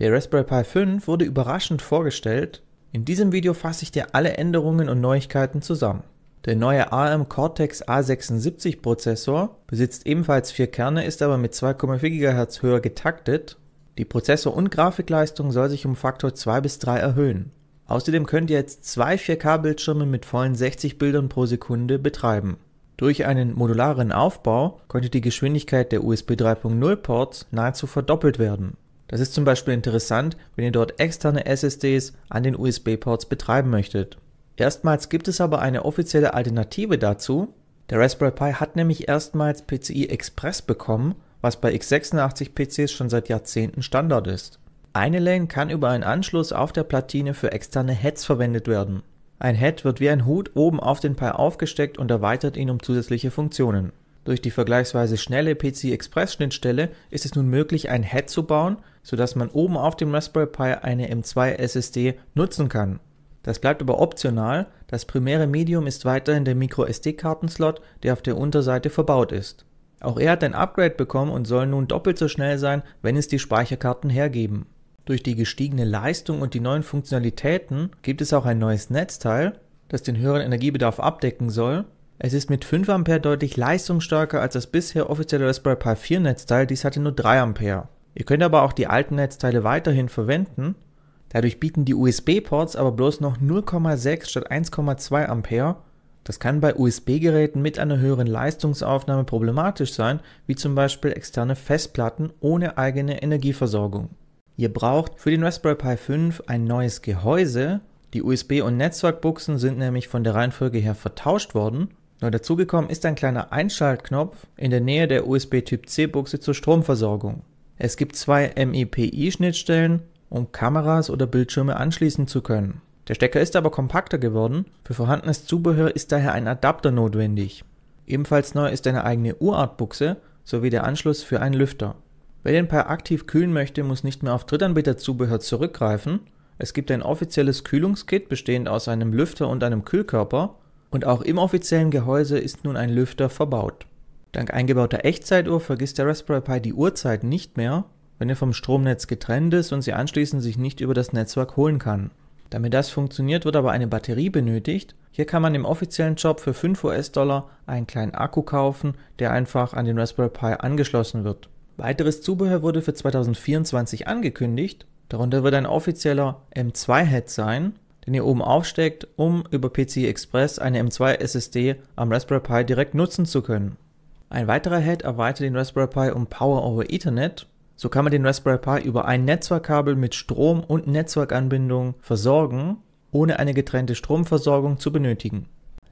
Der Raspberry Pi 5 wurde überraschend vorgestellt. In diesem Video fasse ich dir alle Änderungen und Neuigkeiten zusammen. Der neue ARM Cortex A76 Prozessor besitzt ebenfalls vier Kerne, ist aber mit 2,4 GHz höher getaktet. Die Prozessor- und Grafikleistung soll sich um Faktor 2 bis 3 erhöhen. Außerdem könnt ihr jetzt zwei 4K-Bildschirme mit vollen 60 Bildern pro Sekunde betreiben. Durch einen modularen Aufbau konnte die Geschwindigkeit der USB 3.0 Ports nahezu verdoppelt werden. Das ist zum Beispiel interessant, wenn ihr dort externe SSDs an den USB-Ports betreiben möchtet. Erstmals gibt es aber eine offizielle Alternative dazu. Der Raspberry Pi hat nämlich erstmals PCI Express bekommen, was bei x86 PCs schon seit Jahrzehnten Standard ist. Eine Lane kann über einen Anschluss auf der Platine für externe Heads verwendet werden. Ein Head wird wie ein Hut oben auf den Pi aufgesteckt und erweitert ihn um zusätzliche Funktionen. Durch die vergleichsweise schnelle PC express schnittstelle ist es nun möglich, ein Head zu bauen, sodass man oben auf dem Raspberry Pi eine M2 SSD nutzen kann. Das bleibt aber optional, das primäre Medium ist weiterhin der MicroSD-Kartenslot, der auf der Unterseite verbaut ist. Auch er hat ein Upgrade bekommen und soll nun doppelt so schnell sein, wenn es die Speicherkarten hergeben. Durch die gestiegene Leistung und die neuen Funktionalitäten gibt es auch ein neues Netzteil, das den höheren Energiebedarf abdecken soll es ist mit 5 Ampere deutlich leistungsstärker als das bisher offizielle Raspberry Pi 4 Netzteil, dies hatte nur 3 Ampere. Ihr könnt aber auch die alten Netzteile weiterhin verwenden, dadurch bieten die USB-Ports aber bloß noch 0,6 statt 1,2 Ampere. Das kann bei USB-Geräten mit einer höheren Leistungsaufnahme problematisch sein, wie zum Beispiel externe Festplatten ohne eigene Energieversorgung. Ihr braucht für den Raspberry Pi 5 ein neues Gehäuse, die USB- und Netzwerkbuchsen sind nämlich von der Reihenfolge her vertauscht worden Neu dazugekommen ist ein kleiner Einschaltknopf in der Nähe der USB-Typ-C-Buchse zur Stromversorgung. Es gibt zwei MIPI-Schnittstellen, um Kameras oder Bildschirme anschließen zu können. Der Stecker ist aber kompakter geworden, für vorhandenes Zubehör ist daher ein Adapter notwendig. Ebenfalls neu ist eine eigene UART-Buchse sowie der Anschluss für einen Lüfter. Wer den Paar aktiv kühlen möchte, muss nicht mehr auf Drittanbieterzubehör zurückgreifen. Es gibt ein offizielles Kühlungskit bestehend aus einem Lüfter und einem Kühlkörper und auch im offiziellen Gehäuse ist nun ein Lüfter verbaut. Dank eingebauter Echtzeituhr vergisst der Raspberry Pi die Uhrzeit nicht mehr, wenn er vom Stromnetz getrennt ist und sie anschließend sich nicht über das Netzwerk holen kann. Damit das funktioniert, wird aber eine Batterie benötigt. Hier kann man im offiziellen Job für 5 US-Dollar einen kleinen Akku kaufen, der einfach an den Raspberry Pi angeschlossen wird. Weiteres Zubehör wurde für 2024 angekündigt, darunter wird ein offizieller M2-Head sein, den ihr oben aufsteckt, um über PCI Express eine M2 SSD am Raspberry Pi direkt nutzen zu können. Ein weiterer Head erweitert den Raspberry Pi um Power over Ethernet. So kann man den Raspberry Pi über ein Netzwerkkabel mit Strom und Netzwerkanbindung versorgen, ohne eine getrennte Stromversorgung zu benötigen.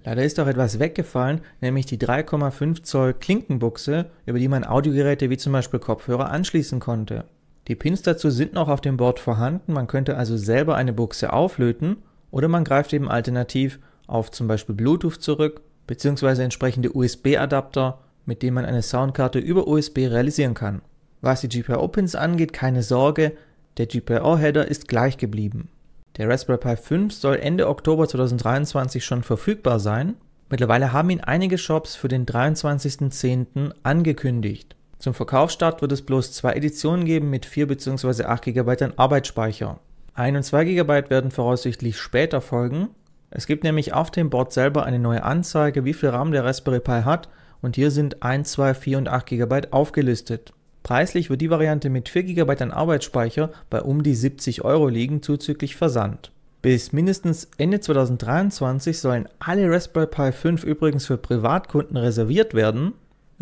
Leider ist auch etwas weggefallen, nämlich die 3,5 Zoll Klinkenbuchse, über die man Audiogeräte wie zum Beispiel Kopfhörer anschließen konnte. Die Pins dazu sind noch auf dem Board vorhanden, man könnte also selber eine Buchse auflöten oder man greift eben alternativ auf zum Beispiel Bluetooth zurück bzw. entsprechende USB-Adapter, mit denen man eine Soundkarte über USB realisieren kann. Was die GPIO-Pins angeht, keine Sorge, der GPIO-Header ist gleich geblieben. Der Raspberry Pi 5 soll Ende Oktober 2023 schon verfügbar sein. Mittlerweile haben ihn einige Shops für den 23.10. angekündigt. Zum Verkaufsstart wird es bloß zwei Editionen geben mit 4 bzw. 8 GB an Arbeitsspeicher. 1 und 2 GB werden voraussichtlich später folgen. Es gibt nämlich auf dem Board selber eine neue Anzeige, wie viel RAM der Raspberry Pi hat und hier sind 1, 2, 4 und 8 GB aufgelistet. Preislich wird die Variante mit 4 GB an Arbeitsspeicher bei um die 70 Euro liegen zuzüglich Versand. Bis mindestens Ende 2023 sollen alle Raspberry Pi 5 übrigens für Privatkunden reserviert werden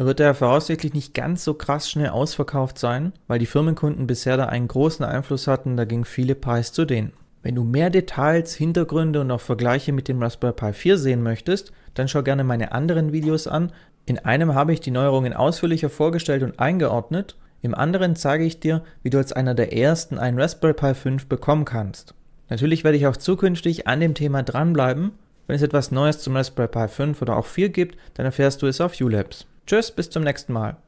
wird er voraussichtlich nicht ganz so krass schnell ausverkauft sein, weil die Firmenkunden bisher da einen großen Einfluss hatten, da ging viele Preis zu denen. Wenn du mehr Details, Hintergründe und auch Vergleiche mit dem Raspberry Pi 4 sehen möchtest, dann schau gerne meine anderen Videos an. In einem habe ich die Neuerungen ausführlicher vorgestellt und eingeordnet, im anderen zeige ich dir, wie du als einer der ersten einen Raspberry Pi 5 bekommen kannst. Natürlich werde ich auch zukünftig an dem Thema dranbleiben. Wenn es etwas Neues zum Raspberry Pi 5 oder auch 4 gibt, dann erfährst du es auf ULabs. Tschüss, bis zum nächsten Mal.